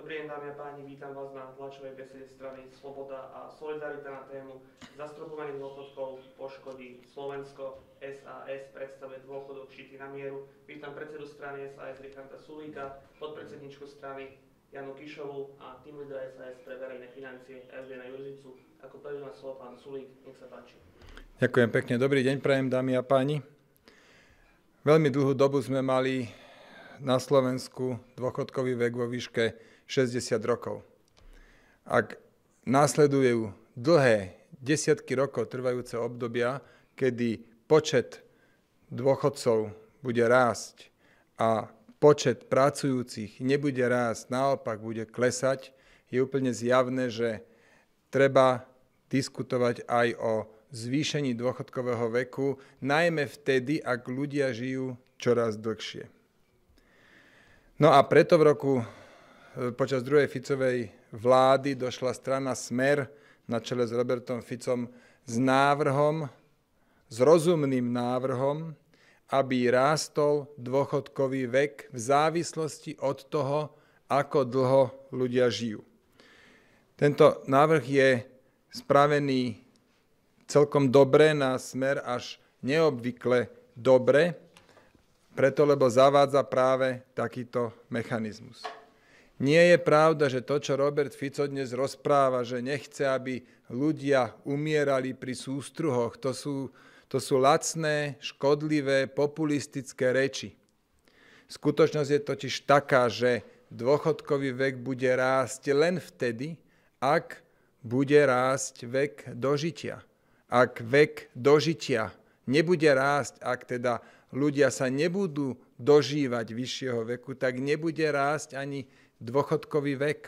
Dobrý deň, dámy a páni, vítam vás na tlačovej besede strany Sloboda a Solidarita na tému Zastropovanie dôchodkov poškodí Slovensko. SAS predstavuje dôchodok šitý na mieru. Vítam predsedu strany SAS Richarda Sulíka, podpredsedničku strany Janu Kišovu a tým lídra SAS pre verejné financie Eugena Jurzicu. Ako prvý má slovo pán Sulík, nech sa páči. Ďakujem pekne. Dobrý deň, prajem dámy a páni. Veľmi dlhú dobu sme mali na Slovensku dôchodkový vek vo výške 60 rokov. Ak následujú dlhé desiatky rokov trvajúce obdobia, kedy počet dôchodcov bude rásť a počet pracujúcich nebude rásť, naopak bude klesať, je úplne zjavné, že treba diskutovať aj o zvýšení dôchodkového veku, najmä vtedy, ak ľudia žijú čoraz dlhšie. No a preto v roku e, počas druhej Ficovej vlády došla strana Smer na čele s Robertom Ficom s návrhom, s rozumným návrhom, aby rástol dôchodkový vek v závislosti od toho, ako dlho ľudia žijú. Tento návrh je spravený celkom dobre na smer až neobvykle dobre, preto, lebo zavádza práve takýto mechanizmus. Nie je pravda, že to, čo Robert Fico dnes rozpráva, že nechce, aby ľudia umierali pri sústruhoch, to sú, to sú lacné, škodlivé, populistické reči. Skutočnosť je totiž taká, že dôchodkový vek bude rásť len vtedy, ak bude rásť vek dožitia. Ak vek dožitia nebude rásť, ak teda ľudia sa nebudú dožívať vyššieho veku, tak nebude rásť ani dôchodkový vek.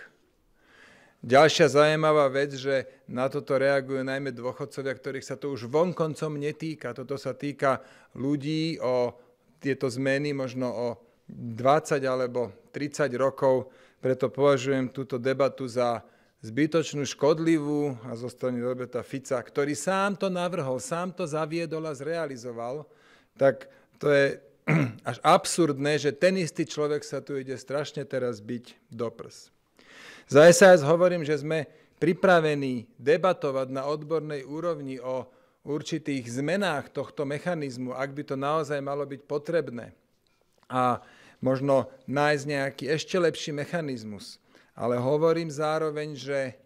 Ďalšia zaujímavá vec, že na toto reagujú najmä dôchodcovia, ktorých sa to už vonkoncom netýka. Toto sa týka ľudí o tieto zmeny možno o 20 alebo 30 rokov, preto považujem túto debatu za zbytočnú, škodlivú a zo strany Roberta Fica, ktorý sám to navrhol, sám to zaviedol a zrealizoval, tak to je až absurdné, že ten istý človek sa tu ide strašne teraz byť do prs. Za SAS hovorím, že sme pripravení debatovať na odbornej úrovni o určitých zmenách tohto mechanizmu, ak by to naozaj malo byť potrebné. A možno nájsť nejaký ešte lepší mechanizmus. Ale hovorím zároveň, že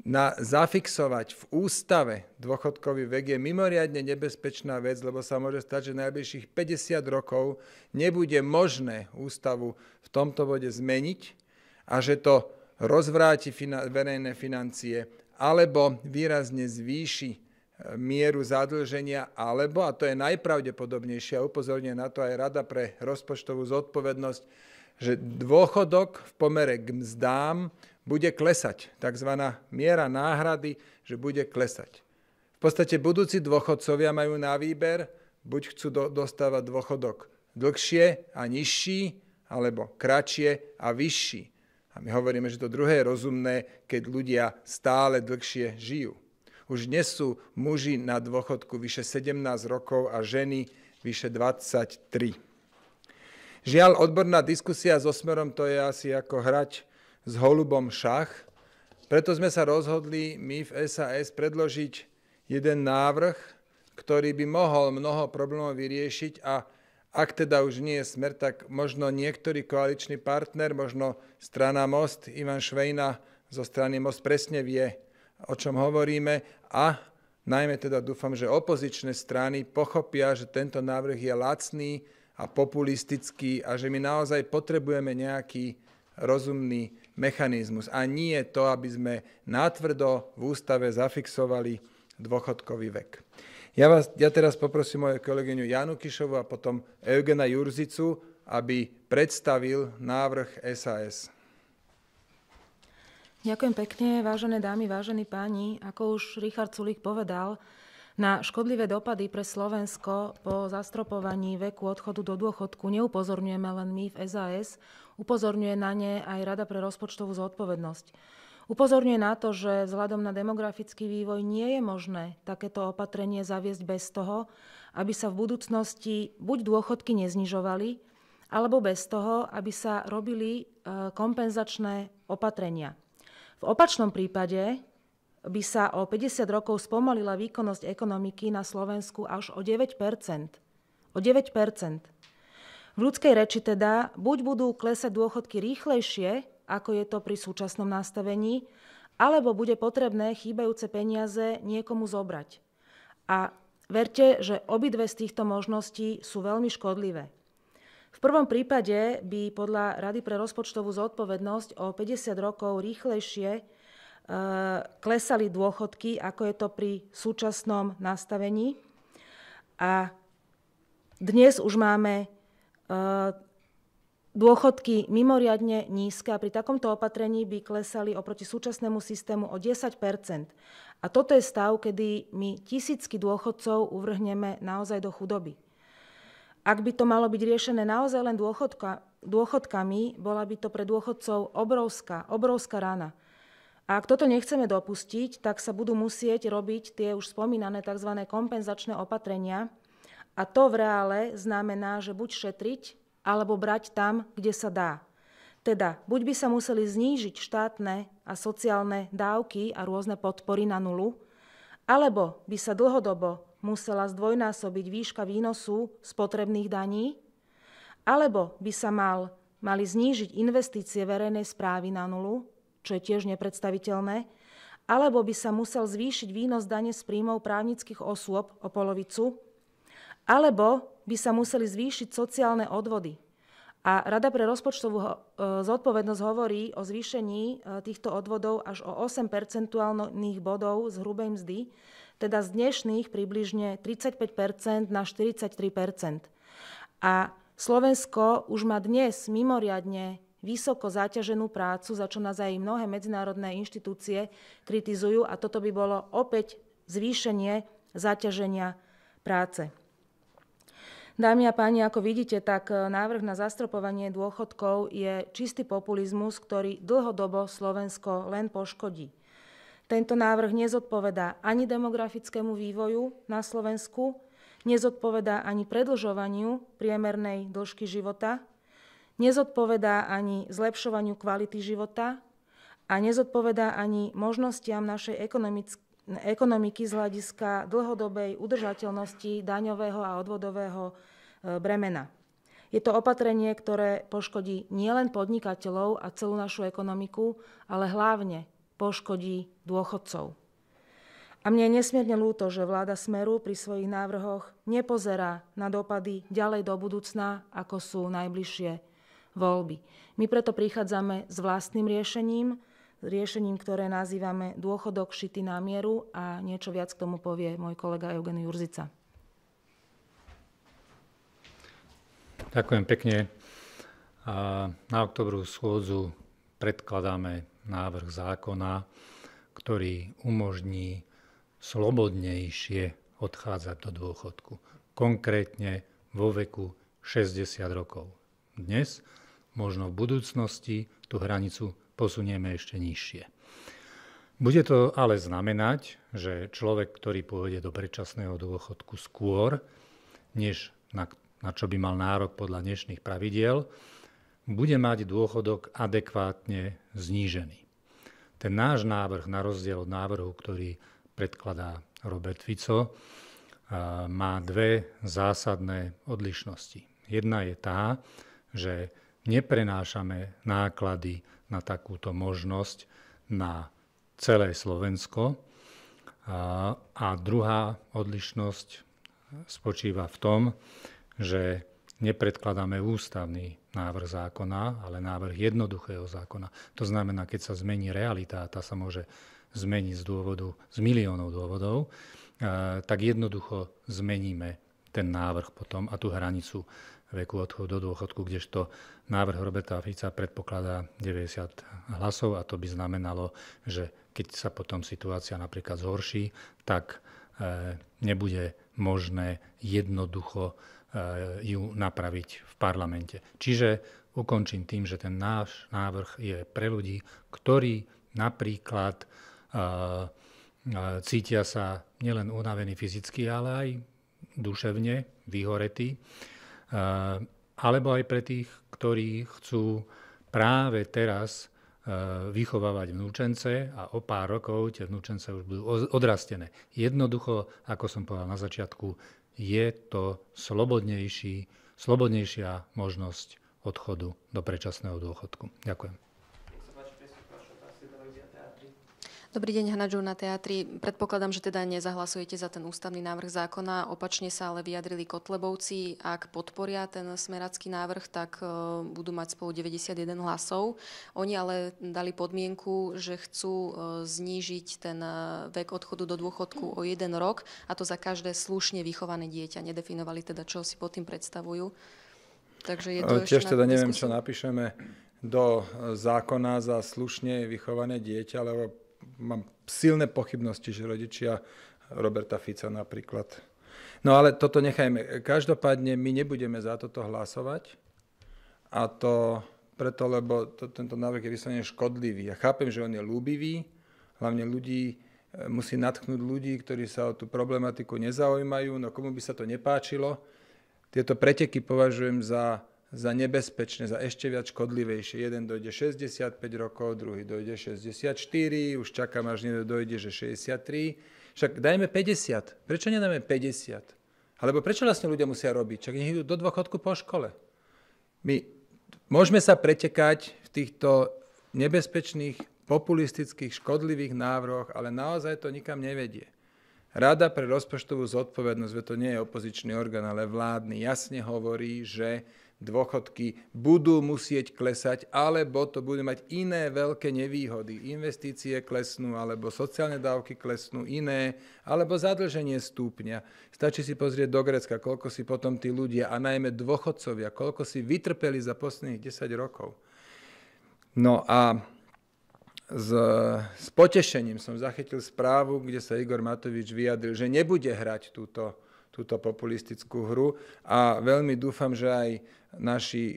na zafixovať v ústave dôchodkový vek je mimoriadne nebezpečná vec, lebo sa môže stať, že najbližších 50 rokov nebude možné ústavu v tomto bode zmeniť a že to rozvráti verejné financie alebo výrazne zvýši e, mieru zadlženia, alebo, a to je najpravdepodobnejšie, a upozorňuje na to aj Rada pre rozpočtovú zodpovednosť, že dôchodok v pomere k mzdám bude klesať, tzv. miera náhrady, že bude klesať. V podstate budúci dôchodcovia majú na výber, buď chcú do, dostávať dôchodok dlhšie a nižší, alebo kratšie a vyšší. A my hovoríme, že to druhé je rozumné, keď ľudia stále dlhšie žijú. Už dnes sú muži na dôchodku vyše 17 rokov a ženy vyše 23. Žiaľ, odborná diskusia so smerom to je asi ako hrať s holubom šach. Preto sme sa rozhodli my v SAS predložiť jeden návrh, ktorý by mohol mnoho problémov vyriešiť a ak teda už nie je smer, tak možno niektorý koaličný partner, možno strana Most, Ivan Švejna zo strany Most presne vie, o čom hovoríme a najmä teda dúfam, že opozičné strany pochopia, že tento návrh je lacný a populistický a že my naozaj potrebujeme nejaký rozumný mechanizmus a nie to, aby sme natvrdo v ústave zafixovali dôchodkový vek. Ja, vás, ja teraz poprosím moju kolegyňu Janu Kišovu a potom Eugena Jurzicu, aby predstavil návrh SAS. Ďakujem pekne, vážené dámy, vážení páni. Ako už Richard Sulík povedal, na škodlivé dopady pre Slovensko po zastropovaní veku odchodu do dôchodku neupozorňujeme len my v SAS, upozorňuje na ne aj Rada pre rozpočtovú zodpovednosť. Upozorňuje na to, že vzhľadom na demografický vývoj nie je možné takéto opatrenie zaviesť bez toho, aby sa v budúcnosti buď dôchodky neznižovali, alebo bez toho, aby sa robili e, kompenzačné opatrenia. V opačnom prípade by sa o 50 rokov spomalila výkonnosť ekonomiky na Slovensku až o 9 O 9 V ľudskej reči teda buď budú klesať dôchodky rýchlejšie, ako je to pri súčasnom nastavení, alebo bude potrebné chýbajúce peniaze niekomu zobrať. A verte, že obidve z týchto možností sú veľmi škodlivé. V prvom prípade by podľa Rady pre rozpočtovú zodpovednosť o 50 rokov rýchlejšie Eh, klesali dôchodky, ako je to pri súčasnom nastavení. A dnes už máme eh, dôchodky mimoriadne nízke a pri takomto opatrení by klesali oproti súčasnému systému o 10 A toto je stav, kedy my tisícky dôchodcov uvrhneme naozaj do chudoby. Ak by to malo byť riešené naozaj len dôchodka, dôchodkami, bola by to pre dôchodcov obrovská, obrovská rána. A ak toto nechceme dopustiť, tak sa budú musieť robiť tie už spomínané tzv. kompenzačné opatrenia. A to v reále znamená, že buď šetriť, alebo brať tam, kde sa dá. Teda, buď by sa museli znížiť štátne a sociálne dávky a rôzne podpory na nulu, alebo by sa dlhodobo musela zdvojnásobiť výška výnosu spotrebných daní, alebo by sa mal, mali znížiť investície verejnej správy na nulu, čo je tiež nepredstaviteľné, alebo by sa musel zvýšiť výnos dane z príjmov právnických osôb o polovicu, alebo by sa museli zvýšiť sociálne odvody. A Rada pre rozpočtovú e, zodpovednosť hovorí o zvýšení e, týchto odvodov až o 8 percentuálnych bodov z hrubej mzdy, teda z dnešných približne 35 na 43 A Slovensko už má dnes mimoriadne vysoko zaťaženú prácu, za čo nás aj mnohé medzinárodné inštitúcie kritizujú a toto by bolo opäť zvýšenie zaťaženia práce. Dámy a páni, ako vidíte, tak e, návrh na zastropovanie dôchodkov je čistý populizmus, ktorý dlhodobo Slovensko len poškodí. Tento návrh nezodpovedá ani demografickému vývoju na Slovensku, nezodpovedá ani predlžovaniu priemernej dĺžky života nezodpovedá ani zlepšovaniu kvality života a nezodpovedá ani možnostiam našej ekonomiky z hľadiska dlhodobej udržateľnosti daňového a odvodového e, bremena. Je to opatrenie, ktoré poškodí nielen podnikateľov a celú našu ekonomiku, ale hlavne poškodí dôchodcov. A mne je nesmierne ľúto, že vláda Smeru pri svojich návrhoch nepozerá na dopady ďalej do budúcna, ako sú najbližšie voľby. My preto prichádzame s vlastným riešením, riešením, ktoré nazývame dôchodok šitý na mieru a niečo viac k tomu povie môj kolega Eugen Jurzica. Ďakujem pekne. Na oktobru schôdzu predkladáme návrh zákona, ktorý umožní slobodnejšie odchádzať do dôchodku. Konkrétne vo veku 60 rokov. Dnes možno v budúcnosti tú hranicu posunieme ešte nižšie. Bude to ale znamenať, že človek, ktorý pôjde do predčasného dôchodku skôr, než na, na čo by mal nárok podľa dnešných pravidiel, bude mať dôchodok adekvátne znížený. Ten náš návrh, na rozdiel od návrhu, ktorý predkladá Robert Fico, má dve zásadné odlišnosti. Jedna je tá, že neprenášame náklady na takúto možnosť na celé Slovensko. A, a druhá odlišnosť spočíva v tom, že nepredkladáme ústavný návrh zákona, ale návrh jednoduchého zákona. To znamená, keď sa zmení realita, tá sa môže zmeniť z dôvodu, z miliónov dôvodov, tak jednoducho zmeníme ten návrh potom a tú hranicu veku odchodu do dôchodku, kdežto návrh Roberta Fica predpokladá 90 hlasov a to by znamenalo, že keď sa potom situácia napríklad zhorší, tak e, nebude možné jednoducho e, ju napraviť v parlamente. Čiže ukončím tým, že ten náš návrh je pre ľudí, ktorí napríklad e, cítia sa nielen unavení fyzicky, ale aj duševne vyhoretí Eh, alebo aj pre tých, ktorí chcú práve teraz eh, vychovávať vnúčence a o pár rokov tie vnúčence už budú odrastené. Jednoducho, ako som povedal na začiatku, je to slobodnejší, slobodnejšia možnosť odchodu do predčasného dôchodku. Ďakujem. Dobrý deň, Hanadžu na teatri. Predpokladám, že teda nezahlasujete za ten ústavný návrh zákona. Opačne sa ale vyjadrili Kotlebovci. Ak podporia ten smeracký návrh, tak e, budú mať spolu 91 hlasov. Oni ale dali podmienku, že chcú e, znížiť ten e, vek odchodu do dôchodku o jeden rok, a to za každé slušne vychované dieťa. Nedefinovali teda, čo si pod tým predstavujú. Takže je to Tiež teda neviem, diskusiu. čo napíšeme do zákona za slušne vychované dieťa, lebo mám silné pochybnosti, že rodičia Roberta Fica napríklad. No ale toto nechajme. Každopádne my nebudeme za toto hlasovať a to preto, lebo to, tento návrh je vyslovene škodlivý. Ja chápem, že on je ľúbivý, hlavne ľudí, e, musí natknúť ľudí, ktorí sa o tú problematiku nezaujímajú, no komu by sa to nepáčilo. Tieto preteky považujem za za nebezpečné, za ešte viac škodlivejšie. Jeden dojde 65 rokov, druhý dojde 64, už čakám, až niekto dojde, že 63. Však dajme 50. Prečo nedáme 50? Alebo prečo vlastne ľudia musia robiť? Čak nech idú do dôchodku po škole. My môžeme sa pretekať v týchto nebezpečných, populistických, škodlivých návrhoch, ale naozaj to nikam nevedie. Rada pre rozpočtovú zodpovednosť, to nie je opozičný orgán, ale vládny, jasne hovorí, že dôchodky budú musieť klesať, alebo to bude mať iné veľké nevýhody. Investície klesnú, alebo sociálne dávky klesnú iné, alebo zadlženie stúpňa. Stačí si pozrieť do Grecka, koľko si potom tí ľudia, a najmä dôchodcovia, koľko si vytrpeli za posledných 10 rokov. No a s, s potešením som zachytil správu, kde sa Igor Matovič vyjadril, že nebude hrať túto túto populistickú hru a veľmi dúfam, že aj naši e,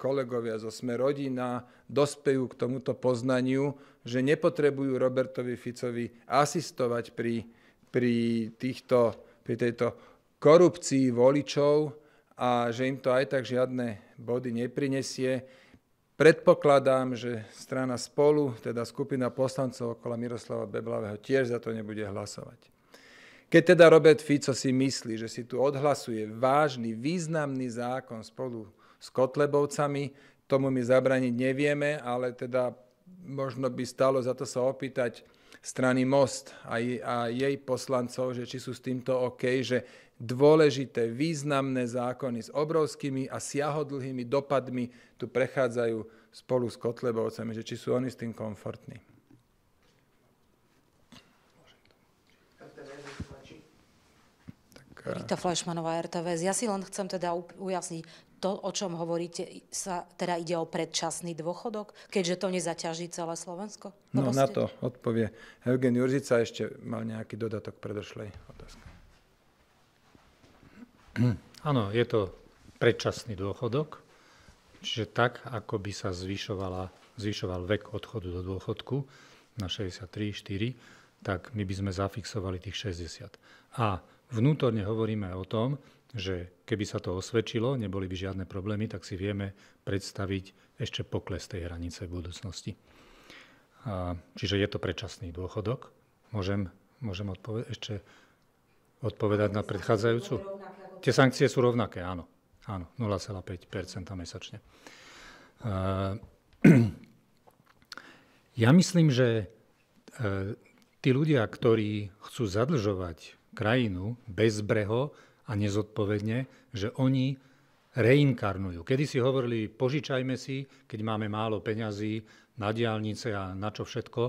kolegovia zo Sme rodina dospejú k tomuto poznaniu, že nepotrebujú Robertovi Ficovi asistovať pri, pri, týchto, pri tejto korupcii voličov a že im to aj tak žiadne body neprinesie. Predpokladám, že strana spolu, teda skupina poslancov okolo Miroslava Beblavého tiež za to nebude hlasovať. Keď teda Robert Fico si myslí, že si tu odhlasuje vážny, významný zákon spolu s Kotlebovcami, tomu my zabraniť nevieme, ale teda možno by stalo za to sa opýtať strany Most a, a jej poslancov, že či sú s týmto OK, že dôležité, významné zákony s obrovskými a siahodlhými dopadmi tu prechádzajú spolu s Kotlebovcami, že či sú oni s tým komfortní. Rita Flešmanová, RTVS. Ja si len chcem teda ujasniť, to, o čom hovoríte, sa teda ide o predčasný dôchodok, keďže to nezaťaží celé Slovensko? No na to odpovie Eugen Jurzica, ešte mal nejaký dodatok predošlej otázky. Áno, je to predčasný dôchodok, čiže tak, ako by sa zvyšoval vek odchodu do dôchodku na 63-4, tak my by sme zafixovali tých 60. A Vnútorne hovoríme o tom, že keby sa to osvedčilo, neboli by žiadne problémy, tak si vieme predstaviť ešte pokles tej hranice v budúcnosti. A, čiže je to predčasný dôchodok. Môžem, môžem odpoved- ešte odpovedať na predchádzajúcu? Tie sankcie sú rovnaké, áno. Áno, 0,5 mesačne. A, ja myslím, že e, tí ľudia, ktorí chcú zadlžovať krajinu bezbreho a nezodpovedne, že oni reinkarnujú. Kedy si hovorili, požičajme si, keď máme málo peňazí na diálnice a na čo všetko.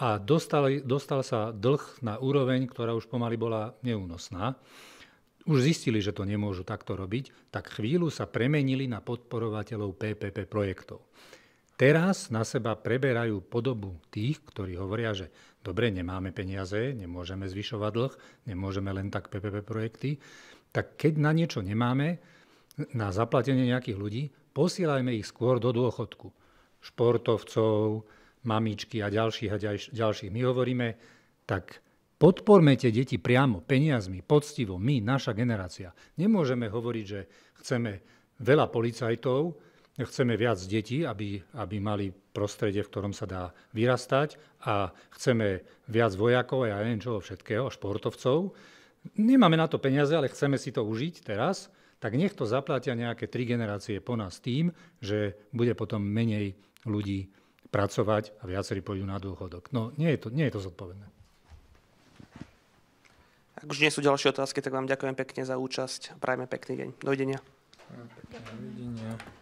A dostal, dostal sa dlh na úroveň, ktorá už pomaly bola neúnosná už zistili, že to nemôžu takto robiť, tak chvíľu sa premenili na podporovateľov PPP projektov. Teraz na seba preberajú podobu tých, ktorí hovoria, že dobre, nemáme peniaze, nemôžeme zvyšovať dlh, nemôžeme len tak PPP projekty, tak keď na niečo nemáme, na zaplatenie nejakých ľudí, posielajme ich skôr do dôchodku. Športovcov, mamičky a ďalších a ďalších. My hovoríme, tak podporme tie deti priamo, peniazmi, poctivo, my, naša generácia. Nemôžeme hovoriť, že chceme veľa policajtov, Chceme viac detí, aby, aby mali prostredie, v ktorom sa dá vyrastať a chceme viac vojakov a ja neviem čoho všetkého, športovcov. Nemáme na to peniaze, ale chceme si to užiť teraz, tak nech to zaplatia nejaké tri generácie po nás tým, že bude potom menej ľudí pracovať a viacerí pôjdu na dôchodok. No nie je to, nie je to zodpovedné. Ak už nie sú ďalšie otázky, tak vám ďakujem pekne za účasť. Prajme pekný deň. Dovidenia. Dovidenia.